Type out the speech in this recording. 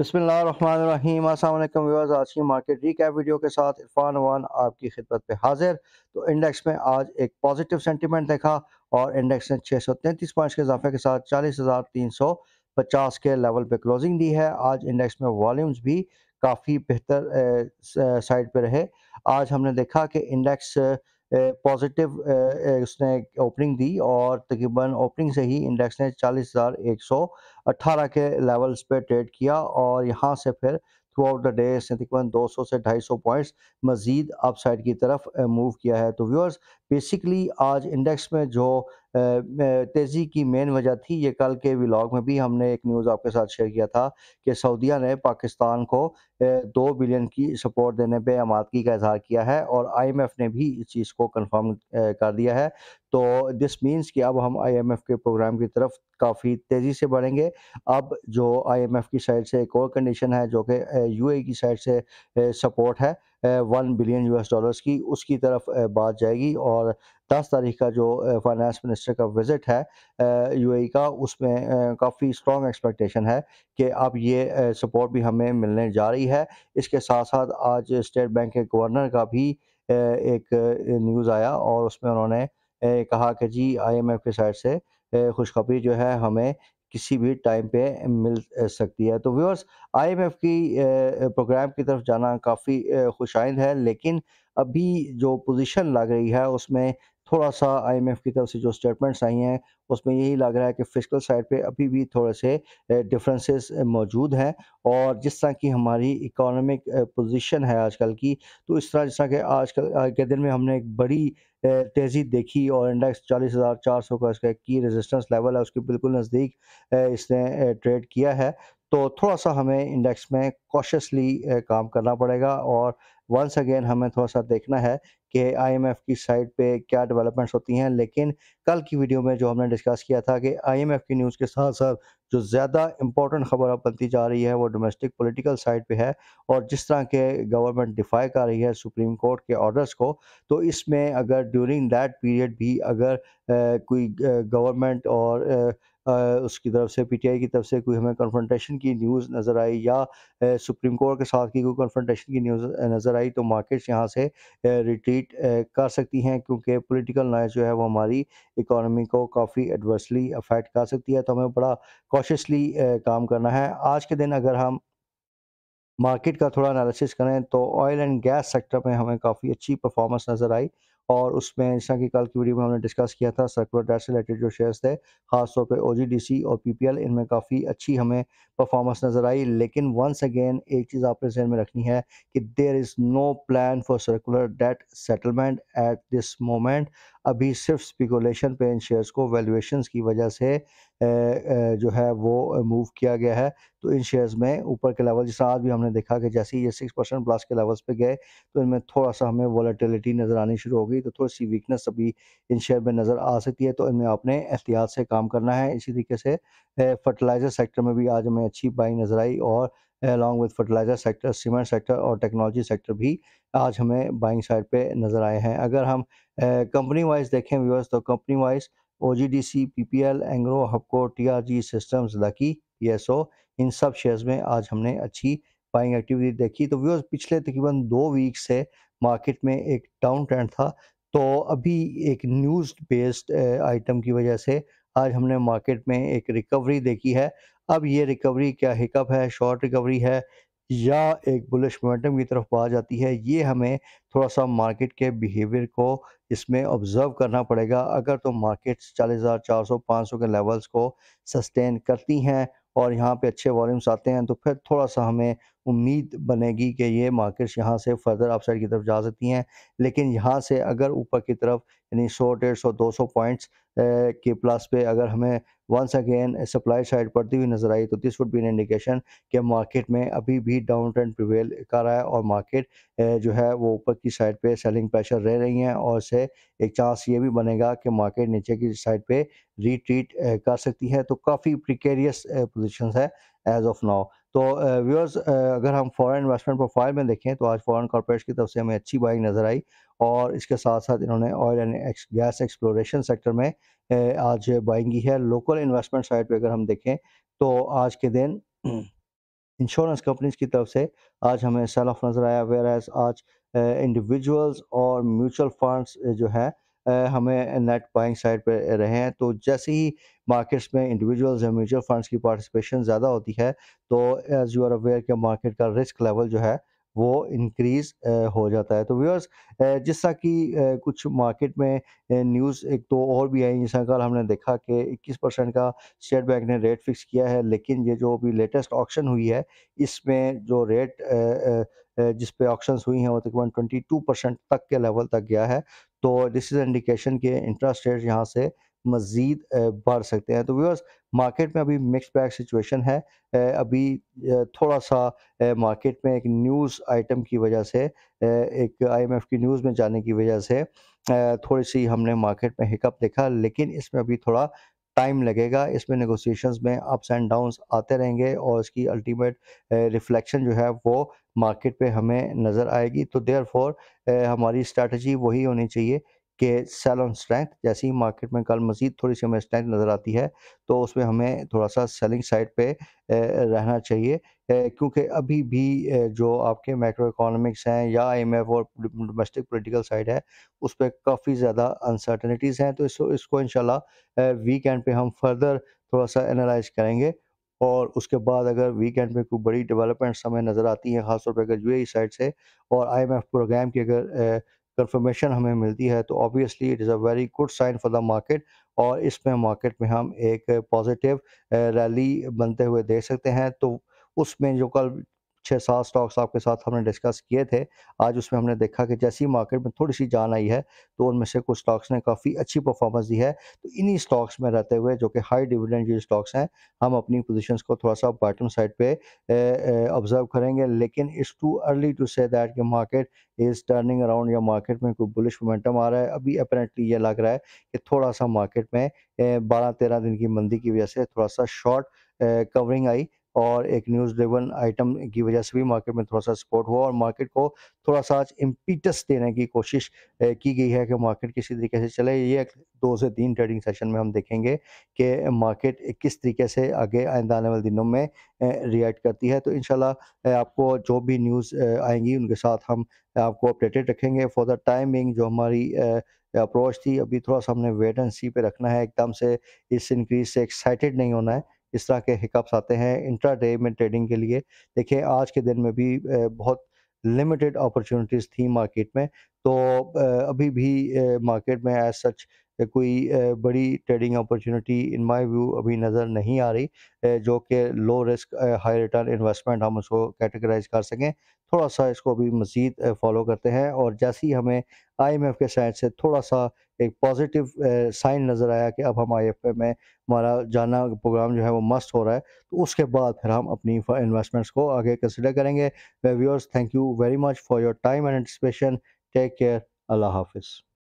बसमीम अल्लाम व्यवर्स आज की मार्केट रिकैप वीडियो के साथ इरफान वान आपकी खिदमत पे हाजिर तो इंडेक्स में आज एक पॉजिटिव सेंटीमेंट देखा और इंडेक्स ने 633 पॉइंट्स के इजाफे के साथ 40,350 के लेवल पे क्लोजिंग दी है आज इंडेक्स में वॉल्यूम्स भी काफ़ी बेहतर साइड पे रहे आज हमने देखा कि इंडेक्स पॉजिटिव उसने ओपनिंग दी और तकरीबन ओपनिंग से ही इंडेक्स ने 40,118 के लेवल्स पे ट्रेड किया और यहाँ से फिर थ्रू आउट द डे इसने तकरीबन 200 से 250 पॉइंट्स मज़ीद अपसाइड की तरफ मूव किया है तो व्यूअर्स बेसिकली आज इंडेक्स में जो तेज़ी की मेन वजह थी ये कल के व्लॉग में भी हमने एक न्यूज़ आपके साथ शेयर किया था कि सऊदीया ने पाकिस्तान को दो बिलियन की सपोर्ट देने पे आमादगी का इजहार किया है और आईएमएफ ने भी इस चीज़ को कंफर्म कर दिया है तो दिस मींस कि अब हम आईएमएफ के प्रोग्राम की तरफ काफ़ी तेज़ी से बढ़ेंगे अब जो एफ की साइड से एक और कंडीशन है जो कि यूए की साइड से सपोर्ट है वन बिलियन यूएस डॉलर्स की उसकी तरफ बात जाएगी और दस तारीख का जो फाइनेंस मिनिस्टर का विजिट है यूएई का उसमें काफ़ी स्ट्रॉन्ग एक्सपेक्टेशन है कि अब ये सपोर्ट भी हमें मिलने जा रही है इसके साथ साथ आज स्टेट बैंक के गवर्नर का भी एक न्यूज़ आया और उसमें उन्होंने कहा कि जी आईएमएफ के साइड से खुशखबरी जो है हमें किसी भी टाइम पे मिल सकती है तो व्यूअर्स आईएमएफ की प्रोग्राम की तरफ जाना काफ़ी खुशाइंद है लेकिन अभी जो पोजीशन लग रही है उसमें थोड़ा सा आईएमएफ की तरफ से जो स्टेटमेंट्स आई हैं उसमें यही लग रहा है कि फिजिकल साइड पे अभी भी थोड़े से डिफरेंसेस मौजूद हैं और जिस तरह की हमारी इकोनॉमिक पोजीशन है आजकल की तो इस तरह जिस तरह के आजकल आज के दिन में हमने एक बड़ी तेज़ी देखी और इंडेक्स चालीस हज़ार चार सौ का इसका की रेजिस्टेंस लेवल है उसके बिल्कुल नज़दीक इसने ट्रेड किया है तो थोड़ा सा हमें इंडेक्स में कॉशसली काम करना पड़ेगा और वंस अगेन हमें थोड़ा सा देखना है कि आईएमएफ की साइड पे क्या डेवलपमेंट्स होती हैं लेकिन कल की वीडियो में जो हमने डिस्कस किया था कि आईएमएफ की न्यूज़ के साथ साथ जो ज़्यादा इंपॉर्टेंट खबर अब बनती जा रही है वो डोमेस्टिक पॉलिटिकल साइड पे है और जिस तरह के गवर्नमेंट डिफाई कर रही है सुप्रीम कोर्ट के ऑर्डर्स को तो इसमें अगर ड्यूरिंग दैट पीरियड भी अगर आ, कोई गवर्नमेंट और आ, उसकी तरफ से पीटीआई की तरफ से कोई हमें कन्फ्रंटेशन की न्यूज़ नज़र आई या सुप्रीम कोर्ट के साथ की कोई कन्फ्रंटेशन की न्यूज़ नज़र आई तो मार्केट्स यहाँ से रिट्रीट कर सकती हैं क्योंकि पॉलिटिकल नॉइज जो है वो हमारी इकोनॉमी को काफ़ी एडवर्सली अफेक्ट कर सकती है तो हमें बड़ा कॉशसली काम करना है आज के दिन अगर हम मार्केट का थोड़ा एनालिसिस करें तो ऑयल एंड गैस सेक्टर में हमें काफ़ी अच्छी परफॉर्मेंस नज़र आई और उसमें जैसा कि कल की वीडियो में हमने डिस्कस किया था सर्कुलर डेट से रिलेटेड जो शेयर्स थे खासतौर पे ओजीडीसी और पीपीएल इनमें काफ़ी अच्छी हमें परफॉर्मेंस नज़र आई लेकिन वंस अगेन एक चीज़ आपने जहन में रखनी है कि there is no plan for circular debt settlement at this moment अभी सिर्फ स्पिकुलेशन पे इन शेयर्स को वैल्यूशन की वजह से जो है वो मूव किया गया है तो इन शेयर्स में ऊपर के लेवल जिस आज भी हमने देखा कि जैसे ये सिक्स परसेंट प्लस के लेवल्स पे गए तो इनमें थोड़ा सा हमें वॉलेटिलिटी नज़र आनी शुरू हो गई तो थोड़ी सी वीकनेस अभी इन शेयर में नज़र आ सकती है तो इनमें आपने एहतियात से काम करना है इसी तरीके से फर्टिलाइज़र सेक्टर में भी आज हमें अच्छी बाइंग नज़र आई और along with fertilizer sector cement sector और टेक्नोलॉजी सेक्टर भी आज हमें बाइंग साइड पे नज़र आए हैं अगर हम कंपनी वाइज देखें व्यूअर्स तो company wise O G D C P P L Engro Hubco T R G system lucky P S O इन सब शेयर्स में आज हमने अच्छी बाइंग एक्टिविटी देखी तो व्यूअर्स पिछले तकरीबन दो वीक से मार्केट में एक डाउन ट्रेंड था तो अभी एक न्यूज़ बेस्ड आइटम की वजह से आज हमने मार्केट में एक रिकवरी देखी है अब ये रिकवरी क्या हिकअप है शॉर्ट रिकवरी है या एक बुलिश मोमेंटम की तरफ आ जाती है ये हमें थोड़ा सा मार्केट के बिहेवियर को इसमें ऑब्ज़र्व करना पड़ेगा अगर तो मार्केट्स चालीस हज़ार चार सौ पाँच सौ के लेवल्स को सस्टेन करती हैं और यहाँ पे अच्छे वॉल्यूम्स आते हैं तो फिर थोड़ा सा हमें उम्मीद बनेगी कि ये मार्केट्स यहाँ से फर्दर अपसाइड की तरफ जा सकती हैं लेकिन यहाँ से अगर ऊपर की तरफ यानी सौ डेढ़ सौ दो सौ पॉइंट्स के प्लस पे अगर हमें वंस अगेन सप्लाई साइड पड़ती हुई नजर आई तो this would be an indication कि मार्केट में अभी भी डाउन ट्रेंड प्रिवेल कर रहा है और मार्केट जो है वो ऊपर की साइड पे सेलिंग प्रेशर रह रही है और से एक चांस ये भी बनेगा कि मार्केट नीचे की साइड पे रिट्रीट कर सकती है तो काफ़ी precarious position as of now नाउ तो व्यूअर्स अगर हम फॉरेन इन्वेस्टमेंट प्रोफाइल में देखें तो आज फॉरेन कॉरपोरेट की तरफ से हमें अच्छी बाइंग नज़र आई और इसके साथ साथ इन्होंने oil and gas exploration sector में आज बाइंग की है लोकल इन्वेस्टमेंट साइड पर अगर हम देखें तो आज के दिन इंश्योरेंस कंपनीज की तरफ से आज हमें सेल ऑफ नज़र आया वेयर एज आज इंडिविजुअल्स और म्यूचुअल फंड्स जो है हमें नेट बाइंग साइड पर रहे हैं तो जैसे ही मार्केट्स में इंडिविजुअल्स या म्यूचुअल फंड्स की पार्टिसिपेशन ज़्यादा होती है तो एज़ यू आर अवेयर के मार्केट का रिस्क लेवल जो है वो इंक्रीज हो जाता है तो व्यूअर्स जिस तरह की कुछ मार्केट में न्यूज़ एक तो और भी आई जिसका कल हमने देखा कि 21 परसेंट का स्टेट बैंक ने रेट फिक्स किया है लेकिन ये जो अभी लेटेस्ट ऑक्शन हुई है इसमें जो रेट जिस पे ऑक्शंस हुई हैं वो तकरीबन 22 परसेंट तक के लेवल तक गया है तो दिस इज़ इंडिकेशन के इंटरेस्ट रेट यहाँ से मज़ीद बढ़ सकते हैं तो व्यूअर्स मार्केट में अभी मिक्स बैग सिचुएशन है अभी थोड़ा सा मार्केट में एक न्यूज़ आइटम की वजह से एक आईएमएफ की न्यूज़ में जाने की वजह से थोड़ी सी हमने मार्केट में हिकअप देखा लेकिन इसमें अभी थोड़ा टाइम लगेगा इसमें नेगोशिएशंस में अप्स एंड डाउन्स आते रहेंगे और इसकी अल्टीमेट रिफ्लेक्शन eh, जो है वो मार्केट पे हमें नज़र आएगी तो देयर eh, हमारी स्ट्रेटजी वही होनी चाहिए के सेल ऑन स्ट्रेंथ जैसे ही मार्केट में कल मजीद थोड़ी सी हमें स्ट्रेंथ नज़र आती है तो उसमें हमें थोड़ा सा सेलिंग साइड पे रहना चाहिए क्योंकि अभी भी जो आपके माइक्रो इकोनॉमिक्स हैं या आईएमएफ और डोमेस्टिक पॉलिटिकल साइड है उस पर काफ़ी ज़्यादा अनसर्टनिटीज़ हैं तो इसको इसको इन वीकेंड पे हम फर्दर थोड़ा सा एनालाइज करेंगे और उसके बाद अगर वीकेंड में कोई बड़ी डेवलपमेंट्स हमें नज़र आती हैं खासतौर पर अगर यू साइड e से और आईएमएफ प्रोग्राम की अगर कन्फर्मेशन हमें मिलती है तो obviously it is a very good sign for the market और इसमें मार्केट में हम एक पॉजिटिव रैली बनते हुए देख सकते हैं तो उसमें जो कल छः सात स्टॉक्स आपके साथ हमने डिस्कस किए थे आज उसमें हमने देखा कि जैसी मार्केट में थोड़ी सी जान आई है तो उनमें से कुछ स्टॉक्स ने काफ़ी अच्छी परफॉर्मेंस दी है तो इन्हीं स्टॉक्स में रहते हुए जो कि हाई डिविडेंड जो स्टॉक्स हैं हम अपनी पोजिशन को थोड़ा सा बॉटम साइड पर ऑब्जर्व करेंगे लेकिन it's too early to say that कि मार्केट इज़ टर्निंग अराउंड या मार्केट में कोई बुलिश मोमेंटम आ रहा है अभी अपेरेंटली ये लग रहा है कि थोड़ा सा मार्केट में बारह तेरह दिन की मंदी की वजह से थोड़ा सा शॉर्ट कवरिंग आई और एक न्यूज़ ड्रिवन आइटम की वजह से भी मार्केट में थोड़ा सा सपोर्ट हुआ और मार्केट को थोड़ा सा आज इम्पीटस देने की कोशिश की गई है कि मार्केट किसी तरीके से चले ये दो से तीन ट्रेडिंग सेशन में हम देखेंगे कि मार्केट किस तरीके से आगे आइंदा आने वाले दिनों में रिएक्ट करती है तो इन आपको जो भी न्यूज़ आएंगी उनके साथ हम आपको अपडेटेड रखेंगे फॉर द टाइमिंग जो हमारी अप्रोच थी अभी थोड़ा सा हमने वेट एंड सी पे रखना है एकदम से इस इंक्रीज से एक्साइटेड नहीं होना है इस तरह के हिकअप्स आते हैं इंट्रा डे में ट्रेडिंग के लिए देखिए आज के दिन में भी बहुत लिमिटेड अपॉर्चुनिटीज़ थी मार्केट में तो अभी भी मार्केट में एज सच या कोई बड़ी trading opportunity in my view अभी नज़र नहीं आ रही जो कि low risk high return investment हम उसको कैटेगराइज कर सकें थोड़ा सा इसको अभी मज़ीद फॉलो करते हैं और जैसे ही हमें आईएमएफ के साइड से थोड़ा सा एक पॉजिटिव साइन नज़र आया कि अब हम एफ में हमारा जाना प्रोग्राम जो है वो मस्त हो रहा है तो उसके बाद फिर हम अपनी इन्वेस्टमेंट्स को आगे कंसिडर करेंगे viewers thank you very much for your time and anticipation take care अल्लाह हाफिज़